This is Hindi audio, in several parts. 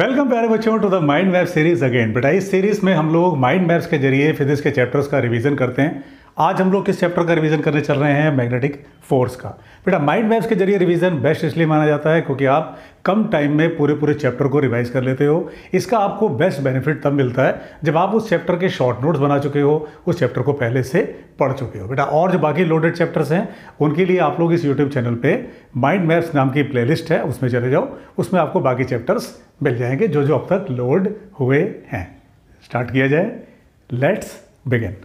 वेलकम प्यारे बच्चों to the mind map series again बेटा इस सीरीज में हम लोग माइंड मैप्स के जरिए फिजिक्स के चैप्टर्स का रिवीजन करते हैं आज हम लोग किस चैप्टर का रिवीजन करने चल रहे हैं मैग्नेटिक फोर्स का बेटा माइंड मैप्स के जरिए रिवीजन बेस्ट इसलिए माना जाता है क्योंकि आप कम टाइम में पूरे पूरे चैप्टर को रिवाइज कर लेते हो इसका आपको बेस्ट बेनिफिट तब मिलता है जब आप उस चैप्टर के शॉर्ट नोट्स बना चुके हो उस चैप्टर को पहले से पढ़ चुके हो बेटा और जो बाकी लोडेड चैप्टर्स हैं उनके लिए आप लोग इस यूट्यूब चैनल पर माइंड मैप्स नाम की प्ले है उसमें चले जाओ उसमें आपको बाकी चैप्टर्स मिल जाएंगे जो जो अब तक लोड हुए हैं स्टार्ट किया जाए लेट्स बिगिन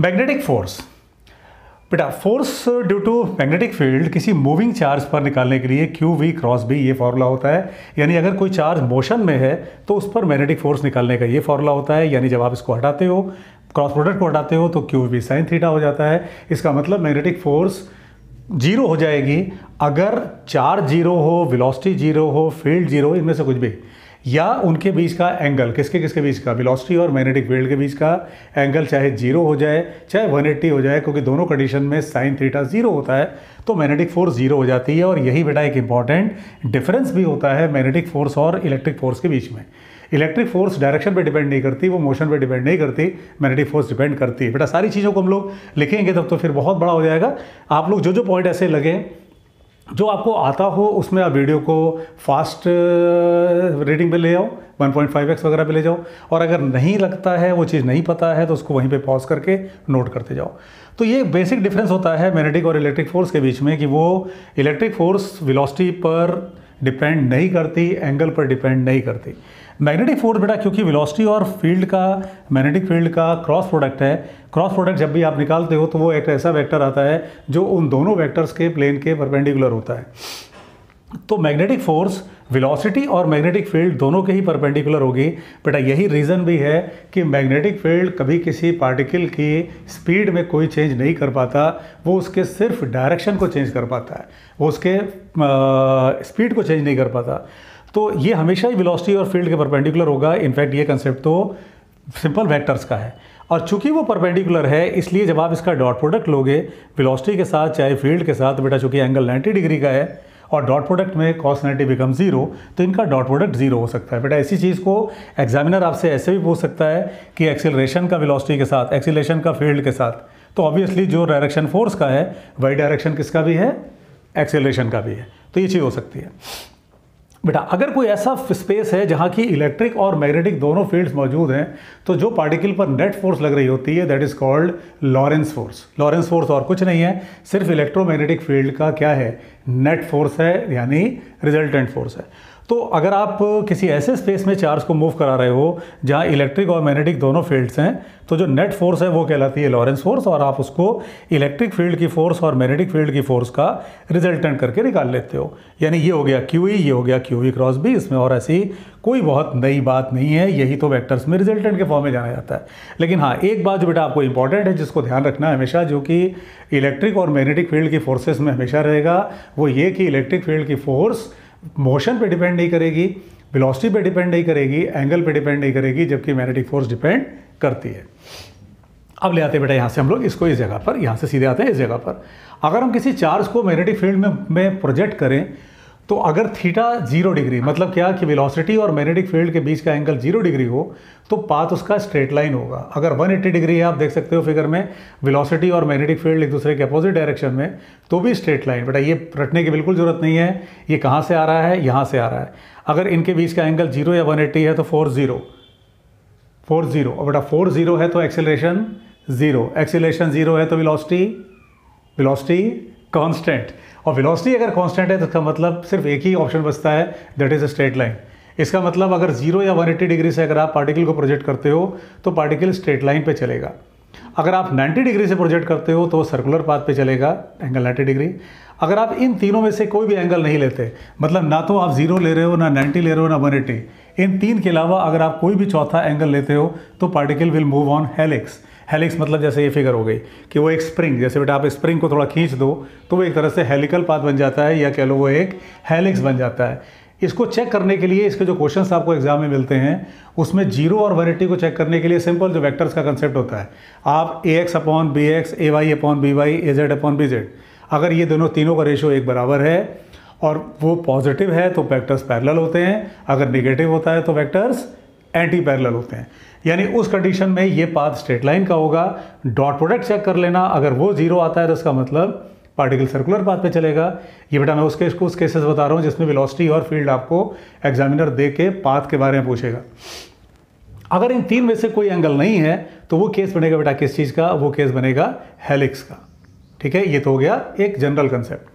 मैग्नेटिक फोर्स बेटा force due to magnetic field किसी मूविंग चार्ज पर निकालने के लिए क्यू वी क्रॉस बी ये फॉर्मूला होता है यानी अगर कोई चार्ज मोशन में है तो उस पर मैग्नेटिक फोर्स निकालने का ये फॉर्मूला होता है यानी जब आप इसको हटाते हो क्रॉस प्रोडक्ट को हटाते हो तो क्यू वी साइन थीटा हो जाता है इसका मतलब मैग्नेटिक फोर्स जीरो हो जाएगी अगर चार्ज जीरो हो विलोसिटी जीरो हो फील्ड जीरो इनमें से कुछ भी या उनके बीच का एंगल किसके किसके बीच का वेलोसिटी और मैग्नेटिक फील्ड के बीच का एंगल चाहे जीरो हो जाए चाहे वन एट्टी हो जाए क्योंकि दोनों कंडीशन में साइन थीटा जीरो होता है तो मैग्नेटिक फोर्स जीरो हो जाती है और यही बेटा एक इंपॉर्टेंट डिफरेंस भी होता है मैग्नेटिक फोर्स और इलेक्ट्रिक फोर्स के बीच में इलेक्ट्रिक फोर्स डायरेक्शन पे डिपेंड नहीं करती वो मोशन पे डिपेंड नहीं करती मैग्नेटिक फोर्स डिपेंड करती है बेटा सारी चीज़ों को हम लोग लिखेंगे तब तो फिर बहुत बड़ा हो जाएगा आप लोग जो जो पॉइंट ऐसे लगे जो आपको आता हो उसमें आप वीडियो को फास्ट रेटिंग uh, पे ले आओ 1.5x वगैरह पे ले जाओ और अगर नहीं लगता है वो चीज़ नहीं पता है तो उसको वहीं पे पॉज करके नोट करते जाओ तो ये बेसिक डिफरेंस होता है मैग्नेटिक और इलेक्ट्रिक फोर्स के बीच में कि वो इलेक्ट्रिक फोर्स विलॉसिटी पर डिपेंड नहीं करती एंगल पर डिपेंड नहीं करती मैग्नेटिक फोर्स बेटा क्योंकि वेलोसिटी और फील्ड का मैग्नेटिक फील्ड का क्रॉस प्रोडक्ट है क्रॉस प्रोडक्ट जब भी आप निकालते हो तो वो एक ऐसा वेक्टर आता है जो उन दोनों वेक्टर्स के प्लेन के परपेंडिकुलर होता है तो मैग्नेटिक फोर्स वेलोसिटी और मैग्नेटिक फील्ड दोनों के ही परपेंडिकुलर होगी बेटा यही रीज़न भी है कि मैग्नेटिक फील्ड कभी किसी पार्टिकल की स्पीड में कोई चेंज नहीं कर पाता वो उसके सिर्फ डायरेक्शन को चेंज कर पाता है वो उसके स्पीड को चेंज नहीं कर पाता तो ये हमेशा ही वेलोसिटी और फील्ड के परपेंडिकुलर होगा इनफैक्ट ये कंसेप्ट तो सिंपल वेक्टर्स का है और चूंकि वो परपेंडिकुलर है इसलिए जब आप इसका डॉट प्रोडक्ट लोगे वेलोसिटी के साथ चाहे फील्ड के साथ बेटा चूंकि एंगल 90 डिग्री का है और डॉट प्रोडक्ट में कॉस नाइन्टी बिकम जीरो तो इनका डॉट प्रोडक्ट जीरो हो सकता है बेटा इसी चीज़ को एग्जामिनर आपसे ऐसे भी पूछ सकता है कि एक्सेलरेशन का वेलोसिटी के साथ एक्सेलरेशन का फील्ड के साथ तो ऑब्वियसली जो डायरेक्शन फोर्स का है वही डायरेक्शन किसका भी है एक्सेलरेशन का भी है तो ये चीज़ हो सकती है बेटा अगर कोई ऐसा स्पेस है जहाँ की इलेक्ट्रिक और मैग्नेटिक दोनों फील्ड्स मौजूद हैं तो जो पार्टिकल पर नेट फोर्स लग रही होती है that is called Lorentz force Lorentz force और कुछ नहीं है सिर्फ इलेक्ट्रोमैग्नेटिक फील्ड का क्या है नेट फोर्स है यानी रिजल्टेंट फोर्स है तो अगर आप किसी ऐसे स्पेस में चार्ज को मूव करा रहे हो जहाँ इलेक्ट्रिक और मैग्नेटिक दोनों फील्ड्स हैं तो जो नेट फोर्स है वो कहलाती है लॉरेंस फोर्स और आप उसको इलेक्ट्रिक फील्ड की फोर्स और मैग्नेटिक फील्ड की फोर्स का रिजल्टेंट करके निकाल लेते हो यानी ये हो गया क्यू e, ये हो गया क्यू क्रॉस बी इसमें और ऐसी कोई बहुत नई बात नहीं है यही तो वैक्टर्स में रिजल्टेंट के फॉर्म में जाना जाता है लेकिन हाँ एक बात जो बेटा आपको इंपॉर्टेंट है जिसको ध्यान रखना है हमेशा जो कि इलेक्ट्रिक और मैग्नेटिक फील्ड की फोर्सेस में हमेशा रहेगा वो ये कि इलेक्ट्रिक फील्ड की फोर्स मोशन पे डिपेंड नहीं करेगी वेलोसिटी पे डिपेंड नहीं करेगी एंगल पे डिपेंड नहीं करेगी जबकि मैग्नेटिक फोर्स डिपेंड करती है अब ले आते हैं बेटा यहाँ से हम लोग इसको इस जगह पर यहाँ से सीधे आते हैं इस जगह पर अगर हम किसी चार्ज को मैग्नेटिक फील्ड में में प्रोजेक्ट करें तो अगर थीटा जीरो डिग्री मतलब क्या कि वेलोसिटी और मैग्नेटिक फील्ड के बीच का एंगल जीरो डिग्री हो तो पाथ उसका स्ट्रेट लाइन होगा अगर 180 डिग्री है आप देख सकते हो फिगर में वेलोसिटी और मैग्नेटिक फील्ड एक दूसरे के अपोजिट डायरेक्शन में तो भी स्ट्रेट लाइन बेटा ये रटने की बिल्कुल ज़रूरत नहीं है ये कहाँ से आ रहा है यहाँ से आ रहा है अगर इनके बीच का एंगल जीरो या वन है तो फोर ज़ीरो फोर ज़ीरो और बेटा फोर ज़ीरो है तो एक्सेलेशन ज़ीरो एक्सेलेशन ज़ीरो है तो विलॉसिटी विलॉसिटी कॉन्स्टेंट और वेलोसिटी अगर कांस्टेंट है तो इसका मतलब सिर्फ एक ही ऑप्शन बचता है that is a straight line इसका मतलब अगर जीरो या एट्टी डिग्री से अगर आप पार्टिकल को प्रोजेक्ट करते हो तो पार्टिकल स्ट्रेट लाइन पर चलेगा अगर आप 90 डिग्री से प्रोजेक्ट करते हो तो सर्कुलर पाथ पे चलेगा एंगल 90 डिग्री अगर आप इन तीनों में से कोई भी एंगल नहीं लेते मतलब ना तो आप जीरो ले रहे हो ना 90 ले रहे हो ना 180 इन तीन के अलावा अगर आप कोई भी चौथा एंगल लेते हो तो particle will move on helix helix मतलब जैसे ये फिगर हो गई कि वो एक स्प्रिंग जैसे बेटा आप स्प्रिंग को थोड़ा खींच दो तो वो एक तरह से हेलिकल पाथ बन जाता है या कह लो वो एक हेलिक्स बन जाता है इसको चेक करने के लिए इसके जो क्वेश्चन आपको एग्जाम में मिलते हैं उसमें जीरो और वैनिटी को चेक करने के लिए सिंपल जो वैक्टर्स का कंसेप्ट होता है आप A X upon B X A Y upon B Y A Z upon B Z अगर ये दोनों तीनों का रेशो एक बराबर है और वो पॉजिटिव है तो वेक्टर्स पैरेलल होते हैं अगर निगेटिव होता है तो वेक्टर्स एंटी पैरेलल होते हैं यानी उस कंडीशन में ये पाथ स्ट्रेट लाइन का होगा डॉट प्रोडक्ट चेक कर लेना अगर वो जीरो आता है तो इसका मतलब पार्टिकल सर्कुलर पाथ पे चलेगा ये बेटा मैं उसके कुछ केसेस बता रहा हूँ जिसमें वेलोसिटी और फील्ड आपको एग्जामिनर दे के पाथ के बारे में पूछेगा अगर इन तीन में से कोई एंगल नहीं है तो वो केस बनेगा बेटा किस चीज़ का वो केस बनेगा हेलिक्स का ठीक है ये तो हो गया एक जनरल कंसेप्ट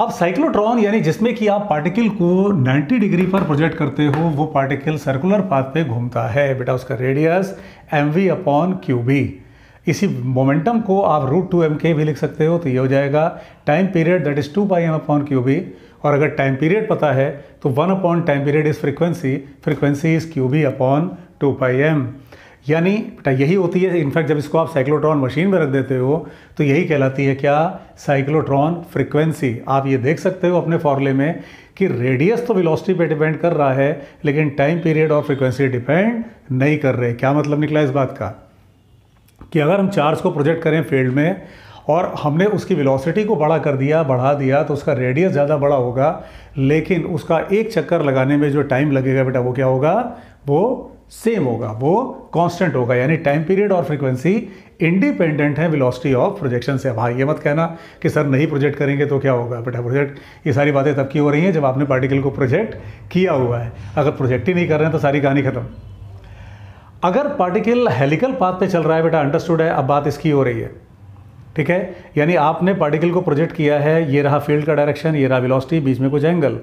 अब साइक्लोट्रॉन यानी जिसमें कि आप पार्टिकल को 90 डिग्री पर प्रोजेक्ट करते हो वो पार्टिकल सर्कुलर पाथ पे घूमता है बेटा उसका radius M V upon Q B इसी मोमेंटम को आप रूट टू एम के भी लिख सकते हो तो ये हो जाएगा time period that is two by M upon Q B और अगर टाइम पीरियड पता है तो one upon time period is frequency frequency is Q B upon two pi M यानी बेटा यही होती है इनफैक्ट जब इसको आप साइक्लोट्रॉन मशीन में रख देते हो तो यही कहलाती है क्या साइक्लोट्रॉन फ्रिक्वेंसी आप ये देख सकते हो अपने फॉर्ले में कि रेडियस तो वेलोसिटी पे डिपेंड कर रहा है लेकिन टाइम पीरियड और फ्रिक्वेंसी डिपेंड नहीं कर रहे क्या मतलब निकला इस बात का कि अगर हम चार्ज को प्रोजेक्ट करें फील्ड में और हमने उसकी विलोसिटी को बड़ा कर दिया बढ़ा दिया तो उसका रेडियस ज़्यादा बड़ा होगा लेकिन उसका एक चक्कर लगाने में जो टाइम लगेगा बेटा वो क्या होगा वो सेम होगा वो कांस्टेंट होगा यानी टाइम पीरियड और फ्रीक्वेंसी इंडिपेंडेंट है वेलोसिटी ऑफ प्रोजेक्शन से भाई हाँ, ये मत कहना कि सर नहीं प्रोजेक्ट करेंगे तो क्या होगा बेटा प्रोजेक्ट ये सारी बातें तब की हो रही हैं जब आपने पार्टिकल को प्रोजेक्ट किया हुआ है अगर प्रोजेक्ट ही नहीं कर रहे हैं तो सारी कहानी खत्म अगर पार्टिकल हेलिकल पाथ पे चल रहा है बेटा अंडरस्टूड है अब बात इसकी हो रही है ठीक है यानी आपने पार्टिकल को प्रोजेक्ट किया है ये रहा फील्ड का डायरेक्शन ये रहा वेलोसिटी बीच में कुछ एंगल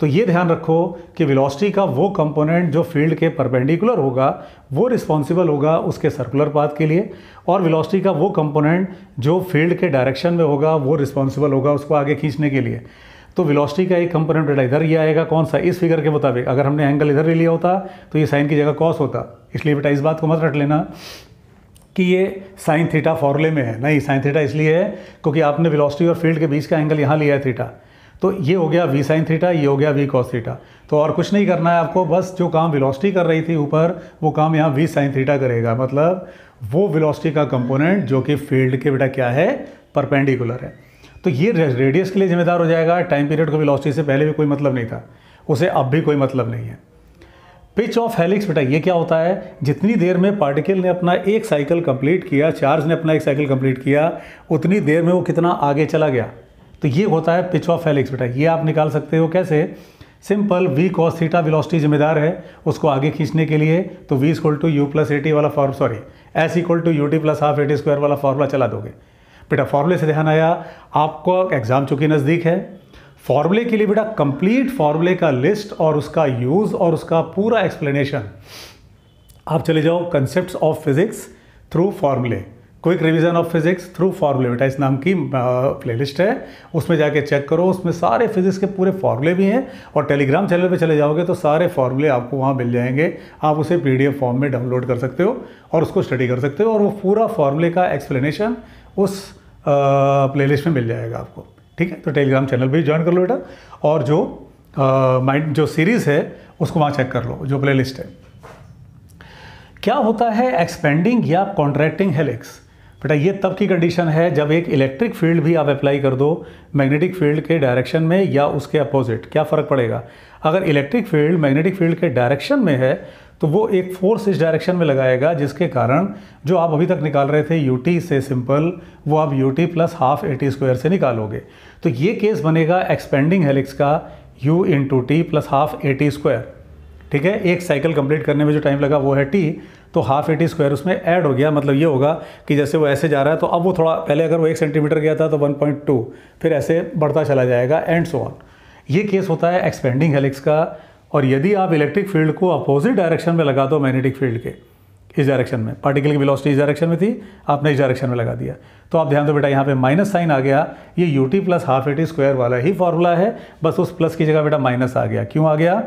तो ये ध्यान रखो कि वेलोसिटी का वो कंपोनेंट जो फील्ड के परपेंडिकुलर होगा वो रिस्पॉन्सिबल होगा उसके सर्कुलर पाथ के लिए और वेलोसिटी का वो कंपोनेंट जो फील्ड के डायरेक्शन में होगा वो रिस्पॉन्सिबल होगा उसको आगे खींचने के लिए तो वेलोसिटी का एक कंपोनेंट बेटा इधर ये आएगा कौन सा इस फिगर के मुताबिक अगर हमने एंगल इधर ले लिया होता तो ये साइन की जगह कॉस होता इसलिए बेटा इस बात को मत रट लेना कि ये साइन थीटा फॉर्मूले में है नहीं साइन थीटा इसलिए है क्योंकि आपने वेलोसिटी और फील्ड के बीच का एंगल यहाँ लिया है थीटा तो ये हो गया वी साइन थीटा ये हो गया वी कॉस थीटा तो और कुछ नहीं करना है आपको बस जो काम वेलोसिटी कर रही थी ऊपर वो काम यहाँ वी साइन थीटा करेगा मतलब वो वेलोसिटी का कंपोनेंट जो कि फील्ड के बेटा क्या है परपेंडिकुलर है तो ये रेडियस के लिए जिम्मेदार हो जाएगा टाइम पीरियड को विलॉसिटी से पहले भी कोई मतलब नहीं था उसे अब भी कोई मतलब नहीं है पिच ऑफ हेलिक्स बेटा ये क्या होता है जितनी देर में पार्टिकल ने अपना एक साइकिल कंप्लीट किया चार्ज ने अपना एक साइकिल कंप्लीट किया उतनी देर में वो कितना आगे चला गया तो ये होता है पिच ऑफ एलिक्स बेटा ये आप निकाल सकते हो कैसे simple V cos theta velocity जिम्मेदार है उसको आगे खींचने के लिए तो V equal to U plus A वाला form sorry S equal to U T plus half A T square वाला फॉर्मूला चला दोगे बेटा फॉर्मूले से ध्यान आया आपको एग्ज़ाम चूंकि नज़दीक है फॉर्मूले के लिए बेटा कंप्लीट फॉर्मूले का लिस्ट और उसका यूज़ और उसका पूरा एक्सप्लेनेशन आप चले जाओ कंसेप्ट ऑफ फिजिक्स थ्रू फॉर्मूले quick revision of physics through फार्मूलेटा इस नाम की प्लेलिस्ट है उसमें जाके चेक करो उसमें सारे फिजिक्स के पूरे फार्मूले भी हैं और टेलीग्राम चैनल पे चले जाओगे तो सारे फार्मूले आपको वहाँ मिल जाएंगे आप उसे पी फॉर्म में डाउनलोड कर सकते हो और उसको स्टडी कर सकते हो और वो पूरा फार्मूले का एक्सप्लेनेशन उस प्ले में मिल जाएगा आपको ठीक है तो टेलीग्राम चैनल भी ज्वाइन कर लो बेटा और जो माइंड जो सीरीज़ है उसको वहाँ चेक कर लो जो प्लेलिस्ट है क्या होता है एक्सपेंडिंग या कॉन्ट्रैक्टिंग हेलिक्स बेटा ये तब की कंडीशन है जब एक इलेक्ट्रिक फील्ड भी आप अप्लाई कर दो मैग्नेटिक फील्ड के डायरेक्शन में या उसके अपोजिट क्या फ़र्क पड़ेगा अगर इलेक्ट्रिक फील्ड मैग्नेटिक फील्ड के डायरेक्शन में है तो वो एक फोर्स इस डायरेक्शन में लगाएगा जिसके कारण जो आप अभी तक निकाल रहे थे यू से सिंपल वो आप U T plus half A T square से निकालोगे तो ये केस बनेगा एक्सपेंडिंग हेलिक्स का u to T plus half A T square ठीक है एक साइकिल कंप्लीट करने में जो टाइम लगा वो है टी तो हाफ एटी स्क्वायर उसमें ऐड हो गया मतलब ये होगा कि जैसे वो ऐसे जा रहा है तो अब वो थोड़ा पहले अगर वो एक सेंटीमीटर गया था तो 1.2 फिर ऐसे बढ़ता चला जाएगा एंड सो ऑन ये केस होता है एक्सपेंडिंग हेलिक्स का और यदि आप इलेक्ट्रिक फील्ड को अपोजिट डायरेक्शन में लगा दो मैग्नेटिक फील्ड के इस डायरेक्शन में पार्टिकल की वेलोसिटी इस डायरेक्शन में थी आपने इस डायरेक्शन में लगा दिया तो आप ध्यान दो बेटा यहाँ पे माइनस साइन आ गया ये U T plus half A T square वाला ही फॉर्मूला है बस उस प्लस की जगह बेटा माइनस आ गया क्यों आ गया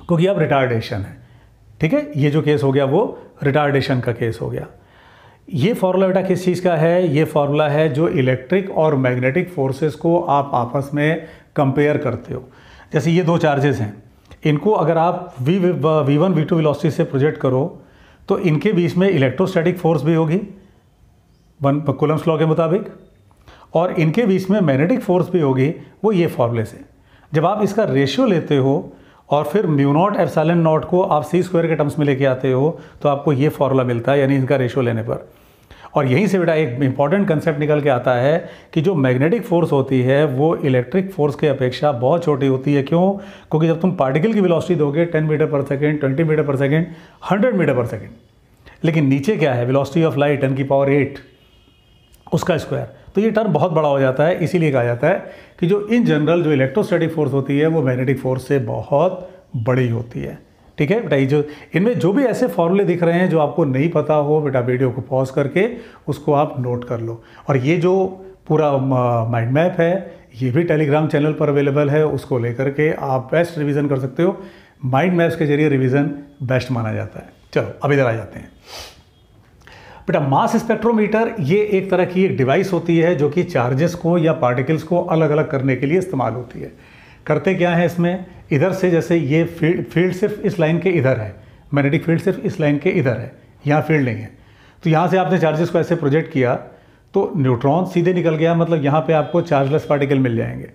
क्योंकि अब रिटार्डेशन है ठीक है ये जो केस हो गया वो रिटार्डेशन का केस हो गया ये फार्मूला बेटा किस चीज़ का है ये फार्मूला है जो इलेक्ट्रिक और मैग्नेटिक फोर्सेस को आप आपस में कंपेयर करते हो जैसे ये दो चार्जेस हैं इनको अगर आप V V one V two velocity से प्रोजेक्ट करो तो इनके बीच में इलेक्ट्रोस्टैटिक फोर्स भी होगी वन कुलम्स लॉ के मुताबिक और इनके बीच में मैग्नेटिक फोर्स भी होगी वो ये फॉर्मूले से जब आप इसका रेशियो लेते हो और फिर म्यू नॉट एप्सलन नॉट को आप सी स्क्वायर के टर्म्स में लेके आते हो तो आपको ये फॉर्मूला मिलता है यानी इनका रेशो लेने पर और यहीं से बेटा एक इंपॉर्टेंट कंसेप्ट निकल के आता है कि जो मैग्नेटिक फोर्स होती है वो इलेक्ट्रिक फोर्स के अपेक्षा बहुत छोटी होती है क्यों क्योंकि जब तुम पार्टिकल की वेलोसिटी दोगे 10 metre per second 20 metre per second 100 metre per second लेकिन नीचे क्या है वेलोसिटी ऑफ लाइट टेन की पावर एट उसका स्क्वायर तो ये टर्म बहुत बड़ा हो जाता है इसीलिए कहा जाता है कि जो इन जनरल जो इलेक्ट्रोस्टैटिक फोर्स होती है वो मैग्नेटिक फोर्स से बहुत बड़ी होती है ठीक है बेटा ये जो इनमें जो भी ऐसे फॉर्मूले दिख रहे हैं जो आपको नहीं पता हो बेटा वीडियो को पॉज करके उसको आप नोट कर लो और ये जो पूरा माइंड मैप है ये भी टेलीग्राम चैनल पर अवेलेबल है उसको लेकर के आप बेस्ट रिवीजन कर सकते हो माइंड मैप्स के जरिए रिवीजन बेस्ट माना जाता है चलो अब इधर आ जाते हैं बेटा मास स्पेक्ट्रोमीटर ये एक तरह की एक डिवाइस होती है जो कि चार्जेस को या पार्टिकल्स को अलग अलग करने के लिए इस्तेमाल होती है करते क्या है इसमें इधर से जैसे ये फील्ड फील्ड सिर्फ इस लाइन के इधर है मैग्नेटिक फील्ड सिर्फ इस लाइन के इधर है यहाँ फील्ड नहीं है तो यहाँ से आपने चार्जेस को ऐसे प्रोजेक्ट किया तो न्यूट्रॉन सीधे निकल गया मतलब यहाँ पर आपको चार्जलेस पार्टिकल मिल जाएंगे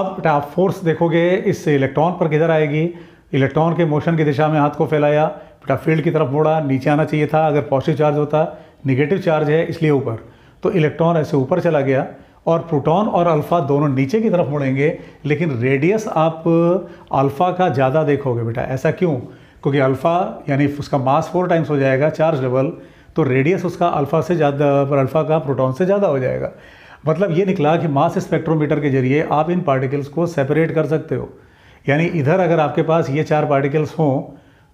अब आप फोर्स देखोगे इस इलेक्ट्रॉन पर किधर आएगी इलेक्ट्रॉन के मोशन की दिशा में हाथ को फैलाया बेटा फील्ड की तरफ मोड़ा नीचे आना चाहिए था अगर पॉजिटिव चार्ज होता निगेटिव चार्ज है इसलिए ऊपर तो इलेक्ट्रॉन ऐसे ऊपर चला गया और प्रोटॉन और अल्फ़ा दोनों नीचे की तरफ मुड़ेंगे लेकिन रेडियस आप अल्फ़ा का ज़्यादा देखोगे बेटा ऐसा क्यों क्योंकि अल्फ़ा यानी उसका मास फोर टाइम्स हो जाएगा चार्ज डबल तो रेडियस उसका अल्फ़ा से ज़्यादा अल्फ़ा का प्रोटॉन से ज़्यादा हो जाएगा मतलब ये निकला कि मास स्पेक्ट्रोमीटर के जरिए आप इन पार्टिकल्स को सेपरेट कर सकते हो यानी इधर अगर आपके पास ये चार पार्टिकल्स हों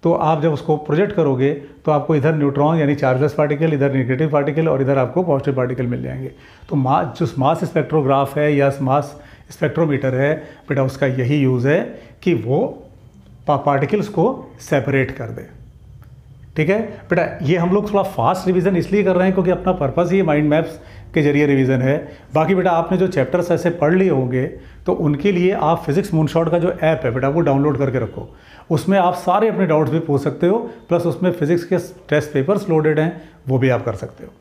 तो आप जब उसको प्रोजेक्ट करोगे तो आपको इधर न्यूट्रॉन यानी चार्जलेस पार्टिकल इधर निगेटिव पार्टिकल और इधर आपको पॉजिटिव पार्टिकल मिल जाएंगे तो मास जो मास स्पेक्ट्रोग्राफ है या मास स्पेक्ट्रोमीटर है बेटा उसका यही यूज़ है कि वो पा, पार्टिकल्स को सेपरेट कर दे ठीक है बेटा ये हम लोग थोड़ा फास्ट रिवीजन इसलिए कर रहे हैं क्योंकि अपना पर्पस ही माइंड मैप्स के जरिए रिवीजन है बाकी बेटा आपने जो चैप्टर्स ऐसे पढ़ लिए होंगे तो उनके लिए आप फिजिक्स मूनशॉट का जो ऐप है बेटा वो डाउनलोड करके रखो उसमें आप सारे अपने डाउट्स भी पूछ सकते हो प्लस उसमें फिजिक्स के टेस्ट पेपर्स लोडेड हैं वो भी आप कर सकते हो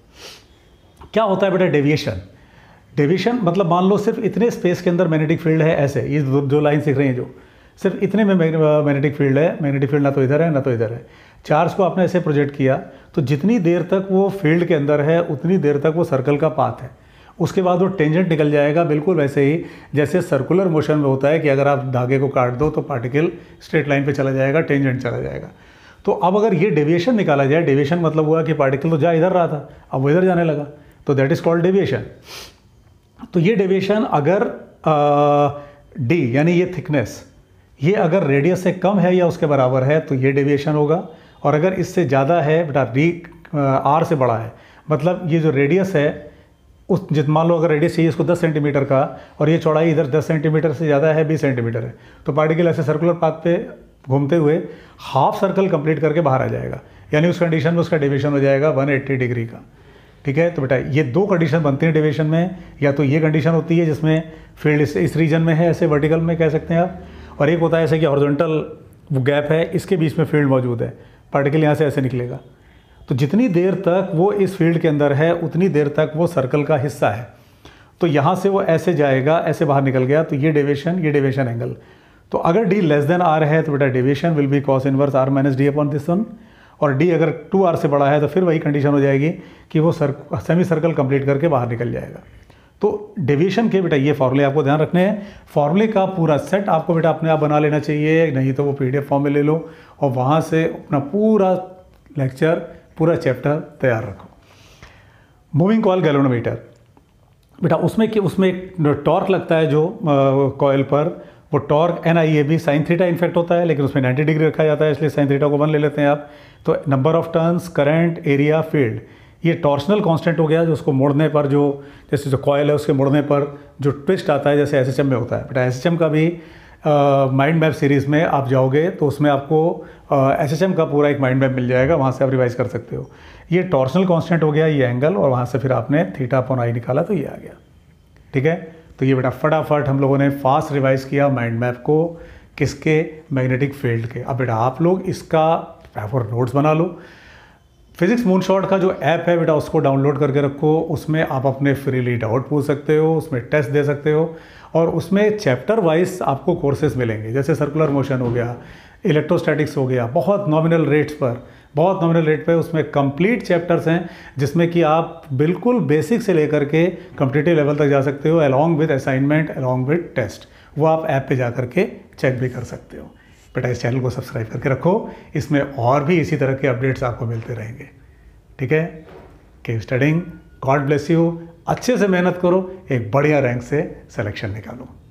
क्या होता है बेटा डेविएशन डेविएशन मतलब मान लो सिर्फ इतने स्पेस के अंदर मैग्नेटिक फील्ड है ऐसे ये जो लाइन सीख रहे हैं जो सिर्फ इतने में मैग्नेटिक फील्ड है मैग्नेटिक फील्ड ना तो इधर है ना तो इधर है चार्ज को आपने ऐसे प्रोजेक्ट किया तो जितनी देर तक वो फील्ड के अंदर है उतनी देर तक वो सर्कल का पाथ है उसके बाद वो टेंजेंट निकल जाएगा बिल्कुल वैसे ही जैसे सर्कुलर मोशन में होता है कि अगर आप धागे को काट दो तो पार्टिकल स्ट्रेट लाइन पे चला जाएगा टेंजेंट चला जाएगा तो अब अगर ये डेविएशन निकाला जाए डेविएशन मतलब हुआ कि पार्टिकल तो जा इधर रहा था अब वो इधर जाने लगा तो दैट इज़ कॉल्ड डेविएशन तो ये डेविएशन अगर डी यानी ये थिकनेस ये अगर रेडियस से कम है या उसके बराबर है तो ये डेविएशन होगा और अगर इससे ज़्यादा है बेटा डी आर से बड़ा है मतलब ये जो रेडियस है उस जित मान लो अगर रेडियस चाहिए इसको 10 सेंटीमीटर का और ये चौड़ाई इधर 10 सेंटीमीटर से ज़्यादा है 20 सेंटीमीटर है तो पार्टिकल ऐसे सर्कुलर पाथ पे घूमते हुए हाफ सर्कल कंप्लीट करके बाहर आ जाएगा यानी उस कंडीशन में उसका डिविजन हो जाएगा 180 डिग्री का ठीक है तो बेटा ये दो कंडीशन बनती हैं डिविजन में या तो ये कंडीशन होती है जिसमें फील्ड इस, इस रीजन में है ऐसे वर्टिकल में कह सकते हैं आप और एक होता है ऐसे कि हॉर्जोंटल गैप है इसके बीच में फील्ड मौजूद है पार्टिकल यहाँ से ऐसे निकलेगा तो जितनी देर तक वो इस फील्ड के अंदर है उतनी देर तक वो सर्कल का हिस्सा है तो यहाँ से वो ऐसे जाएगा ऐसे बाहर निकल गया तो ये डेविएशन ये डेविएशन एंगल तो अगर डी लेस देन आर है तो बेटा deviation will be cos inverse R minus D upon this one और डी अगर टू आर से बड़ा है तो फिर वही कंडीशन हो जाएगी कि वो सर सेमी सर्कल कंप्लीट करके बाहर निकल जाएगा तो डेविएशन के बेटा ये फॉर्मूले आपको ध्यान रखने हैं फॉर्मूले का पूरा सेट आपको बेटा अपने आप बना लेना चाहिए नहीं तो वो पीडीएफ फॉर्म में ले लो और वहाँ से अपना पूरा लेक्चर पूरा चैप्टर तैयार रखो मूविंग कॉल गैलोनोमीटर बेटा उसमें कि उसमें एक टॉर्क लगता है जो कॉयल पर वो torque N I A B sine theta in fact होता है लेकिन उसमें 90 डिग्री रखा जाता है इसलिए साइन थीटा को वन ले लेते हैं आप तो number of turns current area field ये टॉर्सनल कांस्टेंट हो गया जो उसको मोड़ने पर जो जैसे जो कॉयल है उसके मोड़ने पर जो ट्विस्ट आता है जैसे एस में होता है बेटा एस का भी माइंड मैप सीरीज़ में आप जाओगे तो उसमें आपको एस एच एम का पूरा एक माइंड मैप मिल जाएगा वहाँ से आप रिवाइज कर सकते हो ये टॉर्सनल कॉन्स्टेंट हो गया ये एंगल और वहाँ से फिर आपने थीटा पॉन आई निकाला तो ये आ गया ठीक है तो ये बेटा फटाफट हम लोगों ने फास्ट रिवाइज किया माइंड मैप को किसके मैग्नेटिक फील्ड के अब बेटा आप लोग इसका फॉर नोट्स बना लो फिजिक्स मूनशॉट का जो ऐप है बेटा उसको डाउनलोड करके रखो उसमें आप अपने फ्रीली डाउट पूछ सकते हो उसमें टेस्ट दे सकते हो और उसमें चैप्टर वाइज आपको कोर्सेज मिलेंगे जैसे सर्कुलर मोशन हो गया इलेक्ट्रोस्टैटिक्स हो गया बहुत नॉमिनल रेट्स पर बहुत नॉमिनल रेट पर उसमें कंप्लीट चैप्टर्स हैं जिसमें कि आप बिल्कुल बेसिक से लेकर के कम्पिटेटिव लेवल तक जा सकते हो along with assignment along with test वो आप ऐप पे जा करके चेक भी कर सकते हो बेटा इस चैनल को सब्सक्राइब करके रखो इसमें और भी इसी तरह के अपडेट्स आपको मिलते रहेंगे ठीक है के स्टडिंग गॉड ब्लेस यू अच्छे से मेहनत करो एक बढ़िया रैंक से सिलेक्शन निकालो